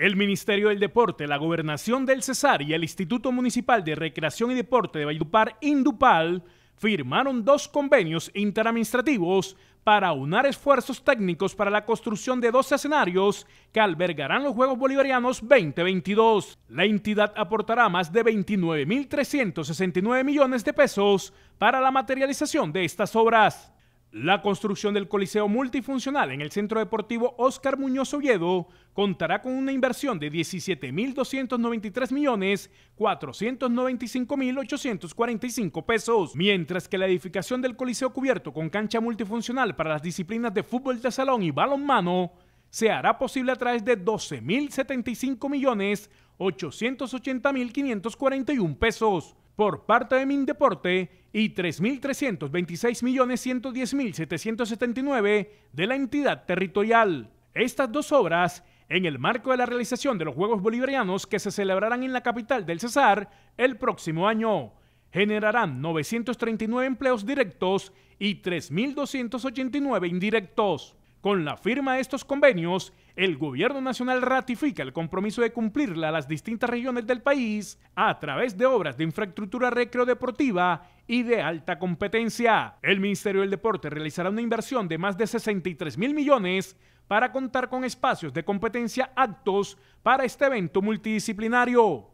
El Ministerio del Deporte, la Gobernación del Cesar y el Instituto Municipal de Recreación y Deporte de Valledupar, Indupal, firmaron dos convenios interadministrativos para unar esfuerzos técnicos para la construcción de dos escenarios que albergarán los Juegos Bolivarianos 2022. La entidad aportará más de 29.369 millones de pesos para la materialización de estas obras. La construcción del Coliseo Multifuncional en el Centro Deportivo Óscar Muñoz Oviedo contará con una inversión de 17.293.495.845 pesos, mientras que la edificación del Coliseo cubierto con cancha multifuncional para las disciplinas de fútbol de salón y balonmano se hará posible a través de 12.075.880.541 pesos. Por parte de Mindeporte, y 3.326.110.779 de la entidad territorial. Estas dos obras, en el marco de la realización de los Juegos Bolivarianos que se celebrarán en la capital del Cesar el próximo año, generarán 939 empleos directos y 3.289 indirectos. Con la firma de estos convenios, el Gobierno Nacional ratifica el compromiso de cumplirla a las distintas regiones del país a través de obras de infraestructura recreo-deportiva y de alta competencia. El Ministerio del Deporte realizará una inversión de más de 63 mil millones para contar con espacios de competencia aptos para este evento multidisciplinario.